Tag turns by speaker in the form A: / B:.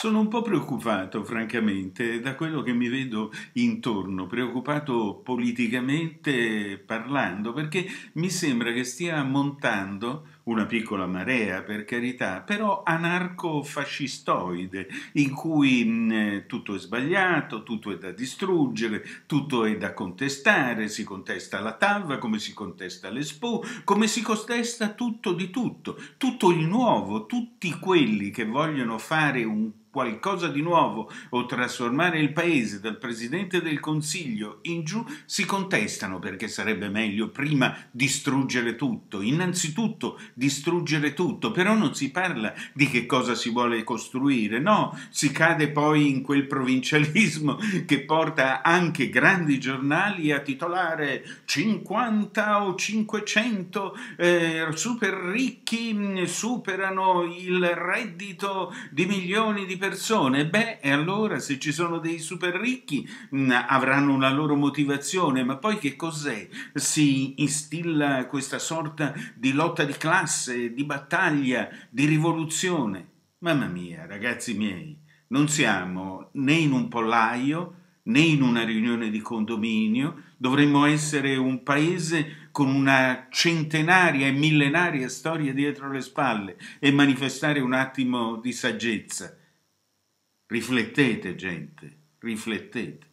A: Sono un po' preoccupato, francamente, da quello che mi vedo intorno, preoccupato politicamente parlando, perché mi sembra che stia montando una piccola marea per carità, però anarco-fascistoide, in cui mh, tutto è sbagliato, tutto è da distruggere, tutto è da contestare, si contesta la TAV, come si contesta l'Expo, come si contesta tutto di tutto, tutto il nuovo, tutti quelli che vogliono fare un qualcosa di nuovo o trasformare il paese dal presidente del consiglio in giù si contestano perché sarebbe meglio prima distruggere tutto, innanzitutto distruggere tutto, però non si parla di che cosa si vuole costruire, no, si cade poi in quel provincialismo che porta anche grandi giornali a titolare 50 o 500 eh, super ricchi mm, superano il reddito di milioni di persone, beh, e allora se ci sono dei super ricchi mh, mm, avranno una loro motivazione, ma poi che cos'è? Si instilla questa sorta di lotta di classe basse, di battaglia, di rivoluzione. Mamma mia, ragazzi miei, non siamo né in un pollaio né in una riunione di condominio, dovremmo essere un paese con una centenaria e millenaria storia dietro le spalle e manifestare un attimo di saggezza. Riflettete, gente, riflettete.